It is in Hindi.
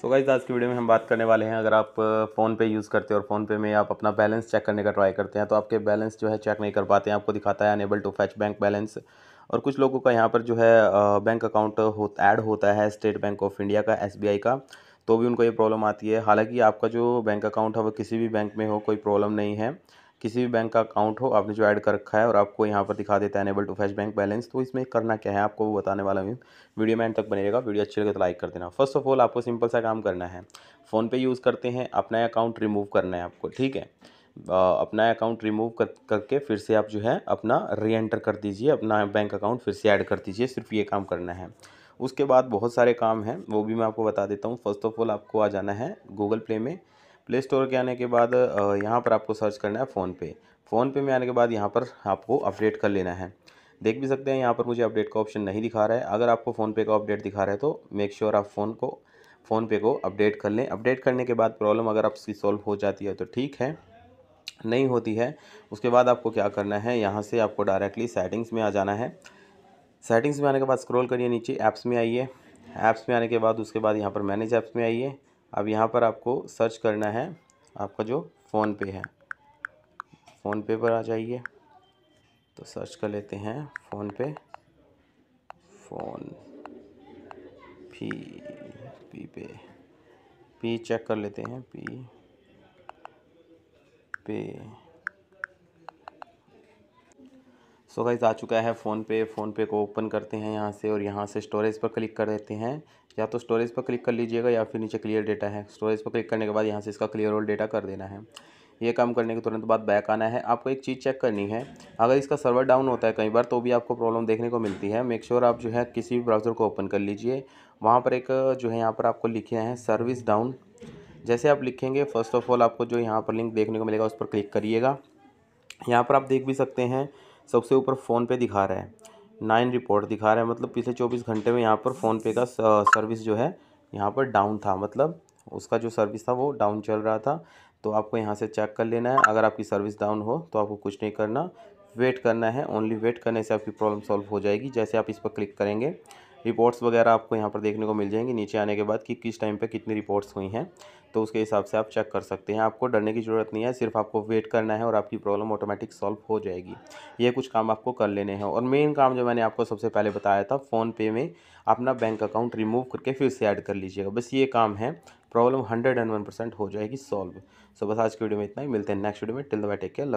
सो so गाइज आज की वीडियो में हम बात करने वाले हैं अगर आप फ़ोन पे यूज़ करते हो और फ़ोन पे में आप अपना बैलेंस चेक करने का ट्राई करते हैं तो आपके बैलेंस जो है चेक नहीं कर पाते हैं आपको दिखाता है unable to fetch bank balance और कुछ लोगों का यहाँ पर जो है बैंक अकाउंट हो ऐड होता है स्टेट बैंक ऑफ इंडिया का एस का तो भी उनको ये प्रॉब्लम आती है हालाँकि आपका जो बैंक अकाउंट है वो किसी भी बैंक में हो कोई प्रॉब्लम नहीं है किसी भी बैंक का अकाउंट हो आपने जो ऐड कर रखा है और आपको यहाँ पर दिखा देता है enable e to fetch bank balance तो इसमें करना क्या है आपको वो बताने वाला हूँ वीडियो में एंड तक बनेगा वीडियो अच्छी लगे तो लाइक कर देना फर्स्ट ऑफ ऑल आपको सिंपल सा काम करना है फ़ोन पे यूज़ करते हैं अपना अकाउंट रिमूव करना है आपको ठीक है अपना अकाउंट रिमूव कर करके फिर से आप जो है अपना री एंटर कर दीजिए अपना बैंक अकाउंट फिर से ऐड कर दीजिए सिर्फ ये काम करना है उसके बाद बहुत सारे काम हैं वो भी मैं आपको बता देता हूँ फर्स्ट ऑफ ऑल आपको आ जाना है गूगल प्ले में प्ले स्टोर के आने के बाद यहाँ पर आपको सर्च करना है फ़ोनपे फ़ोनपे में आने के बाद यहाँ पर आपको अपडेट कर लेना है देख भी सकते हैं यहाँ पर मुझे अपडेट का ऑप्शन नहीं दिखा रहा है अगर आपको फ़ोनपे का अपडेट दिखा रहा है तो मेक श्योर आप फ़ोन को फ़ोनपे को अपडेट कर लें अपडेट करने के बाद प्रॉब्लम अगर आपकी सॉल्व हो जाती है तो ठीक है नहीं होती है उसके बाद आपको क्या करना है यहाँ से आपको डायरेक्टली सेटिंग्स में आ जाना है सेटिंग्स में आने के बाद स्क्रॉल करिए नीचे ऐप्स में आइए ऐप्स में आने के बाद उसके बाद यहाँ पर मैनेज ऐप्स में आइए अब यहाँ पर आपको सर्च करना है आपका जो फ़ोन पे है फ़ोन पे पर आ जाइए तो सर्च कर लेते हैं PhonePe phone P P pay P check कर लेते हैं पी पे सो गाइज़ आ चुका है फ़ोन पे फ़ोन पे को ओपन करते हैं यहाँ से और यहाँ से स्टोरेज पर क्लिक कर देते हैं या तो स्टोरेज पर क्लिक कर लीजिएगा या फिर नीचे क्लियर डेटा है स्टोरेज पर क्लिक करने के बाद यहाँ से इसका क्लियर ऑल डेटा कर देना है ये काम करने के तुरंत बाद बैक आना है आपको एक चीज़ चेक करनी है अगर इसका सर्वर डाउन होता है कई बार तो भी आपको प्रॉब्लम देखने को मिलती है मेक श्योर sure आप जो है किसी भी ब्राउज़र को ओपन कर लीजिए वहाँ पर एक जो है यहाँ पर आपको लिखे हैं सर्विस डाउन जैसे आप लिखेंगे फर्स्ट ऑफ ऑल आपको जो यहाँ पर लिंक देखने को मिलेगा उस पर क्लिक करिएगा यहाँ पर आप देख भी सकते हैं सबसे ऊपर फ़ोनपे दिखा रहा है नाइन रिपोर्ट दिखा रहा है मतलब पिछले चौबीस घंटे में यहाँ पर फ़ोनपे का सर्विस जो है यहाँ पर डाउन था मतलब उसका जो सर्विस था वो डाउन चल रहा था तो आपको यहाँ से चेक कर लेना है अगर आपकी सर्विस डाउन हो तो आपको कुछ नहीं करना वेट करना है ओनली वेट करने से आपकी प्रॉब्लम सॉल्व हो जाएगी जैसे आप इस पर क्लिक करेंगे रिपोर्ट्स वगैरह आपको यहाँ पर देखने को मिल जाएंगी नीचे आने के बाद कि किस टाइम पे कितनी रिपोर्ट्स हुई हैं तो उसके हिसाब से आप चेक कर सकते हैं आपको डरने की ज़रूरत नहीं है सिर्फ आपको वेट करना है और आपकी प्रॉब्लम ऑटोमेटिक सॉल्व हो जाएगी ये कुछ काम आपको कर लेने हैं और मेन काम जो मैंने आपको सबसे पहले बताया था फ़ोनपे में अपना बैंक अकाउंट रिमूव करके फिर से ऐड कर लीजिएगा बस ये काम है problem hundred and one percent हो जाएगी सॉल्व सो बस आज की वीडियो में इतना ही मिलते हैं नेक्स्ट वीडियो में टिल द टेक केयर